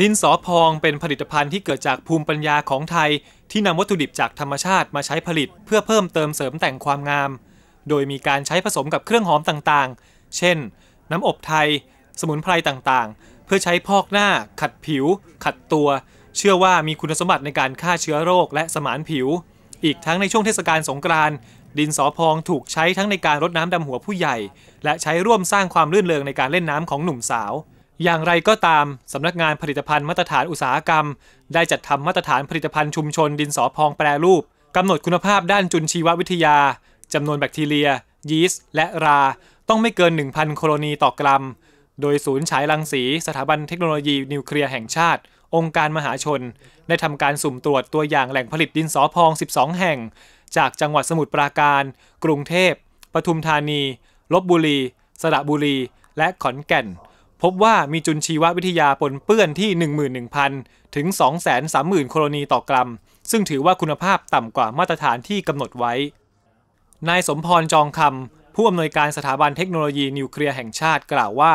ดินสอพองเป็นผลิตภัณฑ์ที่เกิดจากภูมิปัญญาของไทยที่นำวัตถุดิบจากธรรมชาติมาใช้ผลิตเพื่อเพิ่มเติมเสริมแต่งความงาม โดยมีการใช้ผสมกับเครื่องหอมต่างๆ เช่น น้ำอบไทย สมุนไพรต่างๆ เพื่อใช้พอกหน้า ขัดผิว ขัดตัว เชื่อว่ามีคุณสมบัติในการฆ่าเชื้อโรคและสมานผิว อีกทั้งในช่วงเทศกาลสงกรานต์ดินสอพองถูกใช้ทั้งในการรดน้ำดำหัวผู้ใหญ่ และใช้ร่วมสร้างความลื่นเลงในการเล่นน้ำของหนุ่มสาวอย่างไรก็ตามสำนักงานผลิตภัณฑ์มาตรฐานอุตสาหกรรม ได้จัดทำมาตรฐานผลิตภัณฑ์ชุมชนดินสอพองแปรรูปกำหนดคุณภาพด้านจุลชีววิทยาจำนวนแบคทีเรีย ยีสต์และรา ต้องไม่เกิน 1,000โคโลนีต่อกรัมโดยศูนย์ฉายรังสีสถาบันเทคโนโลยี นิวเคลียร์แห่งชาติ องค์การมหาชน ได้ทำการสุ่มตรวจตัวอย่างแหล่งผลิตดินสอพอง 12 แห่ง จากจังหวัดสมุทรปราการ กรุงเทพปทุมธานีลบบุรีสระบุรี และขอนแก่นพบว่ามีจุลชีววิทยาปนเปื้อนที่ 11,000 ถึง 230,000 โคโลนีต่อกรัม ซึ่งถือว่าคุณภาพต่ำกว่ามาตรฐานที่กำหนดไว้ นายสมพร จองคำ ผู้อำนวยการสถาบันเทคโนโลยีนิวเคลียร์แห่งชาติกล่าวว่า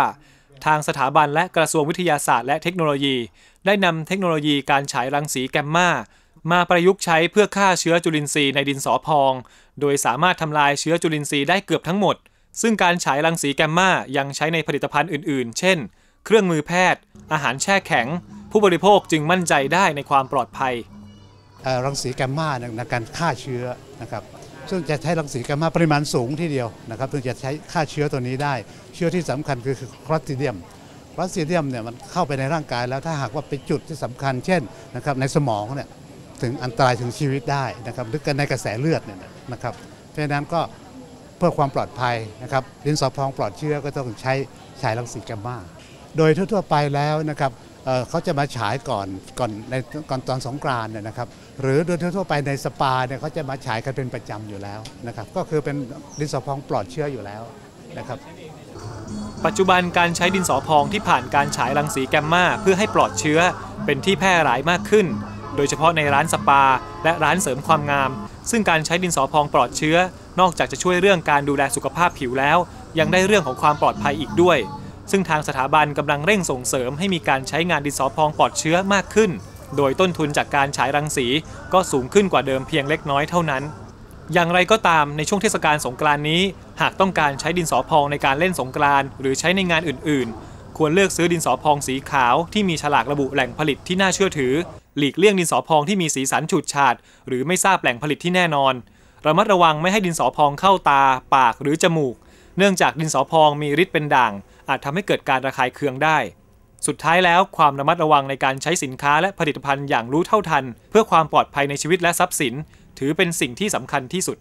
ทางสถาบันและกระทรวงวิทยาศาสตร์และเทคโนโลยี ได้นำเทคโนโลยีการฉายรังสีแกมมามาประยุกต์ใช้เพื่อฆ่าเชื้อจุลินทรีย์ในดินสอพอง โดยสามารถทำลายเชื้อจุลินทรีย์ได้เกือบทั้งหมดซึ่งการฉายรังสีแกมมายังใช้ในผลิตภัณฑ์อื่นๆ เช่น เครื่องมือแพทย์อาหารแช่แข็งผู้บริโภคจึงมั่นใจได้ในความปลอดภัยรังสีแกมมาในการฆ่าเชื้อนะครับซึ่งจะใช้รังสีแกมมาปริมาณสูงที่เดียวนะครับซึ่งจะใช้ฆ่าเชื้อตัวนี้ได้ เชื้อที่สำคัญคือคลอสติเดียมคลอสติเดียมเนี่ยมันเข้าไปในร่างกาย แล้วถ้าหากว่าไปจุดที่สำคัญ เช่นนะครับในสมองเนี่ยถึงอันตรายถึงชีวิตได้นะครับหรือกันในกระแสเลือดเนี่ยนะครับเพราะฉะนั้นก็เพื่อความปลอดภัยนะครับดินสอพองปลอดเชื้อก็ต้องใช้ฉายรังสีแกมมาโดยทั่วๆไปแล้วนะครับเขาจะมาฉายก่อนก่อนในก่อนตอนสองกรานนะครับหรือโดยทั่วๆไปในสปาเนี่ยเขาจะมาฉายกันเป็นประจำอยู่แล้วนะครับก็คือเป็นดินสอพองปลอดเชื้ออยู่แล้วนะครับปัจจุบันการใช้ดินสอพองที่ผ่านการฉายรังสีแกมมาเพื่อให้ปลอดเชื้อเป็นที่แพร่หลายมากขึ้น โดยเฉพาะในร้านสปา และร้านเสริมความงามซึ่งการใช้ดินสอพองปลอดเชื้อ นอกจากจะช่วยเรื่องการดูแลสุขภาพผิวแล้ว ยังได้เรื่องของความปลอดภัยอีกด้วย ซึ่งทางสถาบันกำลังเร่งส่งเสริมให้มีการใช้งานดินสอพองปลอดเชื้อมากขึ้น โดยต้นทุนจากการฉายรังสีก็สูงขึ้นกว่าเดิมเพียงเล็กน้อยเท่านั้นอย่างไรก็ตามในช่วงเทศกาลสงกรานนี้ หากต้องการใช้ดินสอพองในการเล่นสงกรานหรือใช้ในงานอื่นควรเลือกซื้อดินสอพองสีขาวที่มีฉลากระบุแหล่งผลิตที่น่าเชื่อถือ หลีกเลี่ยงดินสอพองที่มีสีสันฉูดฉาดหรือไม่ทราบแหล่งผลิตที่แน่นอน ระมัดระวังไม่ให้ดินสอพองเข้าตา ปากหรือจมูก เนื่องจากดินสอพองมีฤทธิ์เป็นด่างอาจทำให้เกิดการระคายเคืองได้ สุดท้ายแล้วความระมัดระวังในการใช้สินค้าและผลิตภัณฑ์อย่างรู้เท่าทัน เพื่อความปลอดภัยในชีวิตและทรัพย์สิน ถือเป็นสิ่งที่สำคัญที่สุด